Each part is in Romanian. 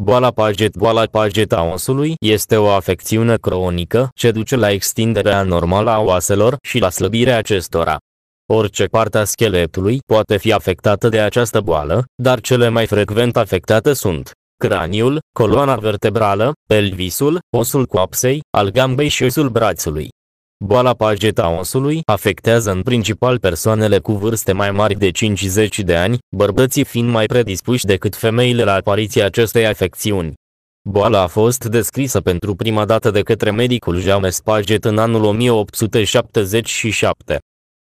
Boala Paget Boala Paget a osului este o afecțiune cronică ce duce la extinderea anormală a oaselor și la slăbirea acestora. Orice parte a scheletului poate fi afectată de această boală, dar cele mai frecvent afectate sunt craniul, coloana vertebrală, pelvisul, osul coapsei, al gambei și osul brațului. Boala osului afectează în principal persoanele cu vârste mai mari de 50 de ani, bărbății fiind mai predispuși decât femeile la apariția acestei afecțiuni. Boala a fost descrisă pentru prima dată de către medicul James Paget în anul 1877.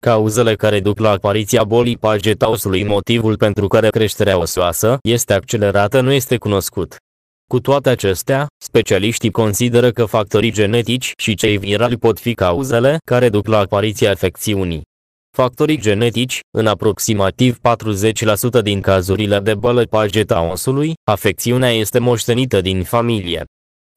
Cauzele care duc la apariția bolii Pagetausului motivul pentru care creșterea osoasă este accelerată nu este cunoscut. Cu toate acestea, specialiștii consideră că factorii genetici și cei virali pot fi cauzele care duc la apariția afecțiunii. Factorii genetici, în aproximativ 40% din cazurile de boală pageta osului, afecțiunea este moștenită din familie.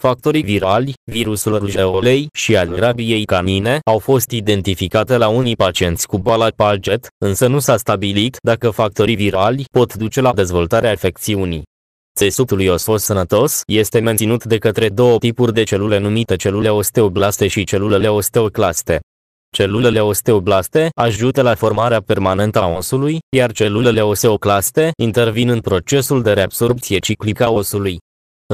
Factorii virali, virusul rujeolei și al rabiei canine au fost identificate la unii pacienți cu boala Paget, însă nu s-a stabilit dacă factorii virali pot duce la dezvoltarea afecțiunii. Țesutul iosfos sănătos este menținut de către două tipuri de celule numite celule osteoblaste și celulele osteoclaste. Celulele osteoblaste ajută la formarea permanentă a osului, iar celulele osteoclaste intervin în procesul de reabsorbție ciclică a osului.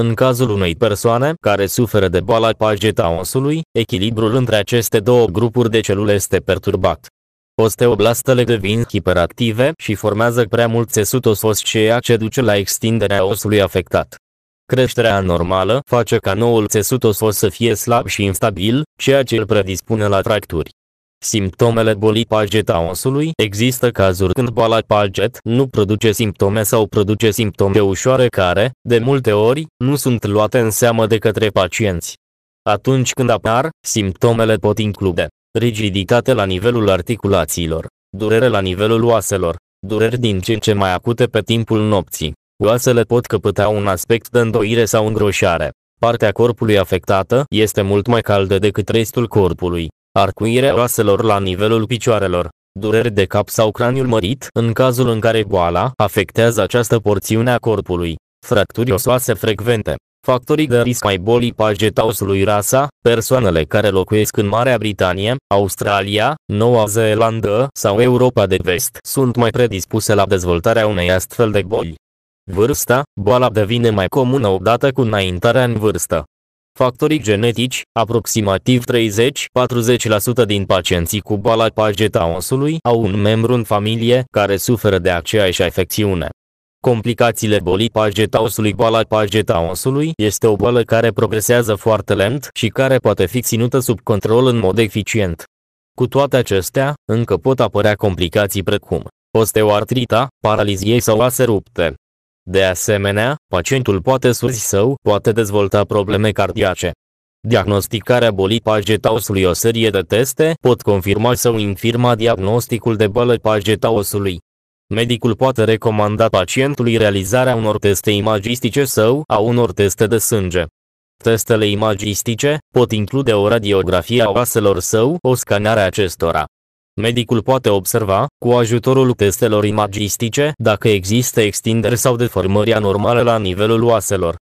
În cazul unei persoane care suferă de boala pageta osului, echilibrul între aceste două grupuri de celule este perturbat. Osteoblastele devin hiperactive și formează prea mult țesut osos, ceea ce duce la extinderea osului afectat. Creșterea anormală face ca noul țesut osos să fie slab și instabil, ceea ce îl predispune la fracturi. Simptomele bolii paget a osului Există cazuri când boala paget nu produce simptome sau produce simptome ușoare care, de multe ori, nu sunt luate în seamă de către pacienți. Atunci când apar, simptomele pot include rigiditate la nivelul articulațiilor, durere la nivelul oaselor, dureri din ce în ce mai acute pe timpul nopții. Oasele pot căpăta un aspect de îndoire sau îngroșare. Partea corpului afectată este mult mai caldă decât restul corpului. Arcuirea oaselor la nivelul picioarelor, dureri de cap sau craniul mărit în cazul în care boala afectează această porțiune a corpului, fracturi osoase frecvente, Factorii de risc ai bolii Pagetaus osului Rasa, persoanele care locuiesc în Marea Britanie, Australia, Noua Zeelandă sau Europa de Vest sunt mai predispuse la dezvoltarea unei astfel de boli. Vârsta, boala devine mai comună odată cu înaintarea în vârstă. Factorii genetici, aproximativ 30-40% din pacienții cu boala Pagetausului au un membru în familie care suferă de aceeași afecțiune. Complicațiile bolii Pagetausului Boala Pagetausului este o boală care progresează foarte lent și care poate fi ținută sub control în mod eficient. Cu toate acestea, încă pot apărea complicații precum osteoartrita, paralizie sau ase rupte. De asemenea, pacientul poate surzi sau poate dezvolta probleme cardiace. Diagnosticarea bolii Pagetausului O serie de teste pot confirma sau infirma diagnosticul de boală Pagetausului. Medicul poate recomanda pacientului realizarea unor teste imagistice sau a unor teste de sânge. Testele imagistice pot include o radiografie a oaselor sau o scanare a acestora. Medicul poate observa, cu ajutorul testelor imagistice, dacă există extinderi sau deformări anormale la nivelul oaselor.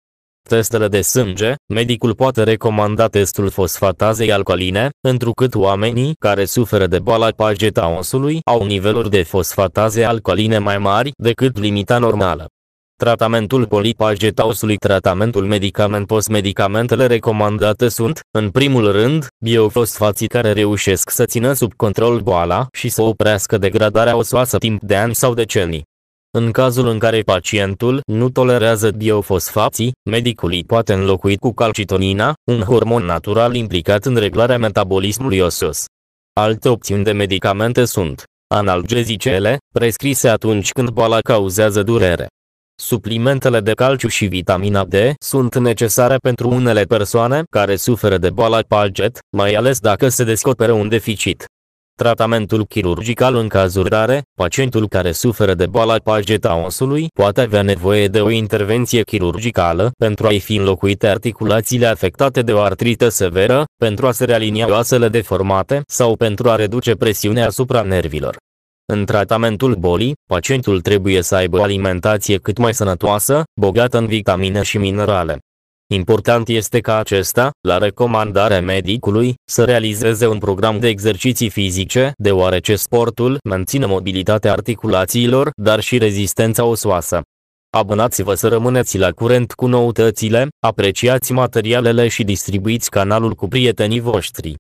Testele de sânge, medicul poate recomanda testul fosfatazei alcaline, întrucât oamenii care suferă de boala pageta osului au niveluri de fosfataze alcaline mai mari decât limita normală. Tratamentul polipagetausului Tratamentul medicament Postmedicamentele recomandate sunt, în primul rând, biofosfații care reușesc să țină sub control boala și să oprească degradarea osoasă timp de ani sau decenii. În cazul în care pacientul nu tolerează biofosfații, medicul îi poate înlocui cu calcitonina, un hormon natural implicat în reglarea metabolismului osos. Alte opțiuni de medicamente sunt analgezicele, prescrise atunci când boala cauzează durere. Suplimentele de calciu și vitamina D sunt necesare pentru unele persoane care suferă de boala Paget, mai ales dacă se descoperă un deficit. Tratamentul chirurgical în cazuri rare, pacientul care suferă de boala pageta osului poate avea nevoie de o intervenție chirurgicală pentru a-i fi înlocuite articulațiile afectate de o artrită severă, pentru a se realinia oasele deformate sau pentru a reduce presiunea asupra nervilor. În tratamentul bolii, pacientul trebuie să aibă o alimentație cât mai sănătoasă, bogată în vitamine și minerale. Important este ca acesta, la recomandarea medicului, să realizeze un program de exerciții fizice, deoarece sportul menține mobilitatea articulațiilor, dar și rezistența osoasă. Abonați-vă să rămâneți la curent cu noutățile, apreciați materialele și distribuiți canalul cu prietenii voștri.